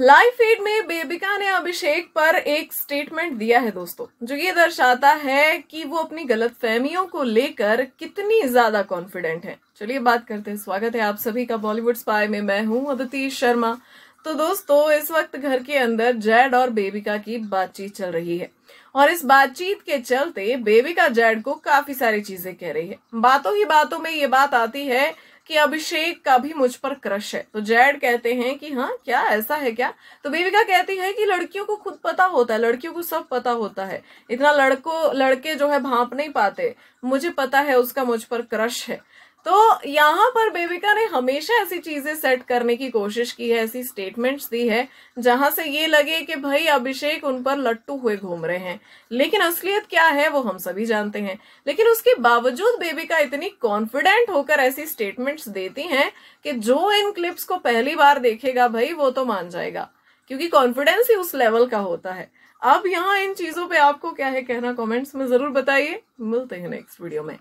live feed में बेबिका ने अभिषेक पर एक स्टेटमेंट दिया है दोस्तों जो ये दर्शाता है कि वो अपनी गलत फहमियों को लेकर कितनी ज्यादा कॉन्फिडेंट है चलिए बात करते हैं स्वागत है आप सभी का बॉलीवुड स्पाई में मैं हूं अदिति शर्मा तो दोस्तों इस वक्त घर के अंदर जैड और बेबिका की बातचीत चल रही है और इस बातचीत के चलते बेबिका जैड को काफी सारी चीजें कह रही है बातों ही बातों में ये बात आती है कि अभिषेक का भी मुझ पर क्रश है तो जैड कहते हैं कि हाँ क्या ऐसा है क्या तो बीविका कहती है कि लड़कियों को खुद पता होता है लड़कियों को सब पता होता है इतना लड़कों लड़के जो है भाप नहीं पाते मुझे पता है उसका मुझ पर क्रश है तो यहाँ पर बेबिका ने हमेशा ऐसी चीजें सेट करने की कोशिश की है ऐसी स्टेटमेंट्स दी है जहां से ये लगे कि भाई अभिषेक उन पर लट्टू हुए घूम रहे हैं लेकिन असलियत क्या है वो हम सभी जानते हैं लेकिन उसके बावजूद बेबिका इतनी कॉन्फिडेंट होकर ऐसी स्टेटमेंट्स देती हैं कि जो इन क्लिप्स को पहली बार देखेगा भाई वो तो मान जाएगा क्योंकि कॉन्फिडेंस ही उस लेवल का होता है अब यहाँ इन चीजों पे आपको क्या है कहना कमेंट्स में जरूर बताइए मिलते हैं नेक्स्ट वीडियो में